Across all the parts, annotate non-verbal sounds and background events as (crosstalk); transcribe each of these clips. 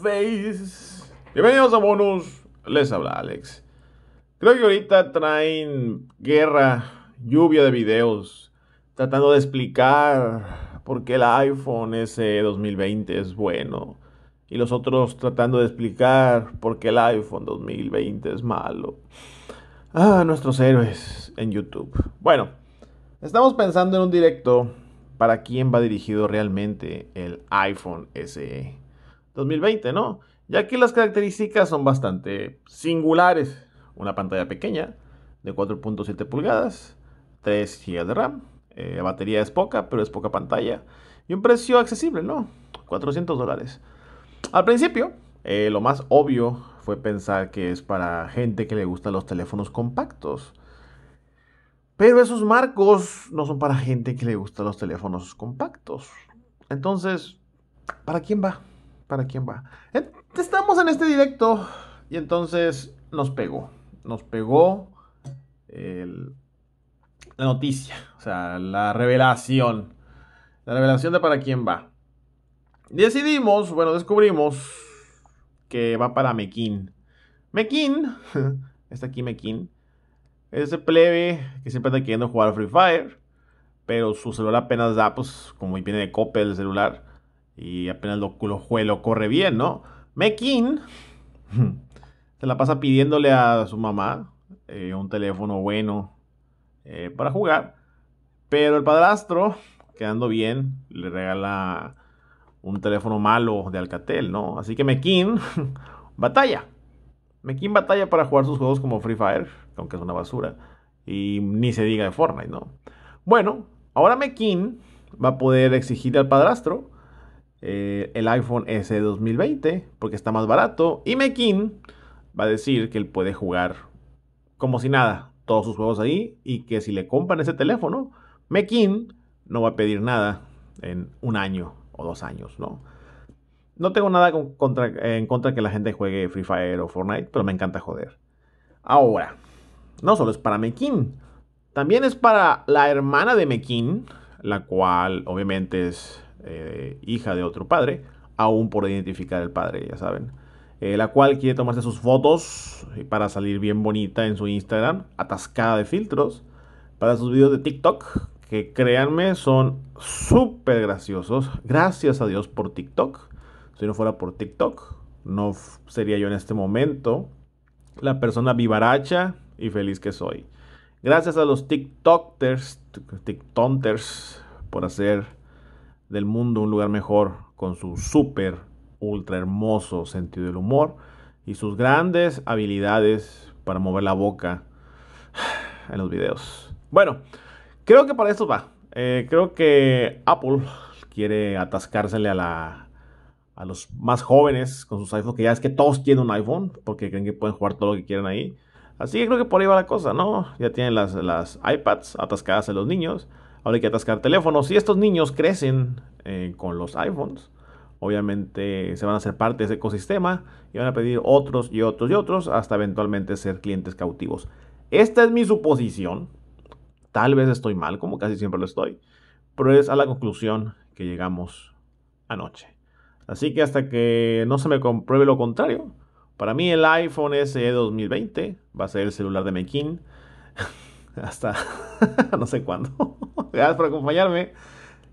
face. Bienvenidos a Bonus, les habla Alex. Creo que ahorita traen guerra, lluvia de videos, tratando de explicar por qué el iPhone SE 2020 es bueno. Y los otros tratando de explicar por qué el iPhone 2020 es malo. Ah, nuestros héroes en YouTube. Bueno, estamos pensando en un directo para quién va dirigido realmente el iPhone SE. 2020, ¿no? Ya que las características son bastante singulares. Una pantalla pequeña de 4.7 pulgadas, 3 GB de RAM, la eh, batería es poca, pero es poca pantalla. Y un precio accesible, ¿no? 400 dólares. Al principio, eh, lo más obvio fue pensar que es para gente que le gustan los teléfonos compactos. Pero esos marcos no son para gente que le gustan los teléfonos compactos. Entonces, ¿para quién va? para quién va. Estamos en este directo y entonces nos pegó. Nos pegó la noticia, o sea, la revelación. La revelación de para quién va. Decidimos, bueno, descubrimos que va para Mekin Mekin (laughs) está aquí Es Ese plebe que siempre está queriendo jugar Free Fire, pero su celular apenas da, pues, como viene de copia el celular y apenas lo, lo, lo corre bien, ¿no? Mekin se la pasa pidiéndole a su mamá eh, un teléfono bueno eh, para jugar. Pero el padrastro, quedando bien, le regala un teléfono malo de Alcatel, ¿no? Así que Mekin (laughs) batalla. Mekin batalla para jugar sus juegos como Free Fire, aunque es una basura. Y ni se diga de Fortnite, ¿no? Bueno, ahora Mekin va a poder exigir al padrastro eh, el iPhone S 2020 porque está más barato. Y Mekin va a decir que él puede jugar como si nada todos sus juegos ahí y que si le compran ese teléfono, Mekin no va a pedir nada en un año o dos años, ¿no? No tengo nada contra, en contra que la gente juegue Free Fire o Fortnite, pero me encanta joder. Ahora, no solo es para Mekin, también es para la hermana de Mekin, la cual obviamente es eh, hija de otro padre, aún por identificar el padre, ya saben. Eh, la cual quiere tomarse sus fotos eh, para salir bien bonita en su Instagram, atascada de filtros, para sus videos de TikTok, que créanme son súper graciosos. Gracias a Dios por TikTok. Si no fuera por TikTok, no sería yo en este momento la persona vivaracha y feliz que soy. Gracias a los TikTokers, TikTonters, por hacer del mundo un lugar mejor con su súper, ultra hermoso sentido del humor y sus grandes habilidades para mover la boca (sighs) en los videos. Bueno, creo que para eso va. Eh, creo que Apple quiere atascársele a la a los más jóvenes con sus iPhones, que ya es que todos tienen un iPhone, porque creen que pueden jugar todo lo que quieran ahí. Así que creo que por ahí va la cosa, ¿no? Ya tienen las, las iPads atascadas en los niños. Ahora hay que atascar teléfonos. Si estos niños crecen eh, con los iPhones, obviamente se van a hacer parte de ese ecosistema y van a pedir otros y otros y otros hasta eventualmente ser clientes cautivos. Esta es mi suposición. Tal vez estoy mal, como casi siempre lo estoy, pero es a la conclusión que llegamos anoche. Así que hasta que no se me compruebe lo contrario, para mí el iPhone SE 2020 va a ser el celular de Mekin (laughs) hasta (laughs) no sé cuándo. Gracias por acompañarme.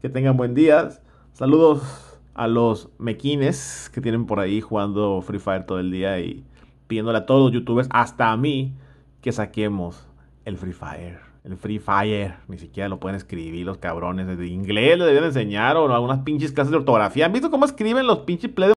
Que tengan buen día. Saludos a los mequines que tienen por ahí jugando Free Fire todo el día y pidiéndole a todos los youtubers, hasta a mí, que saquemos el Free Fire. El Free Fire. Ni siquiera lo pueden escribir los cabrones. Desde inglés le deben enseñar o algunas pinches clases de ortografía. ¿Han visto cómo escriben los pinches plebes?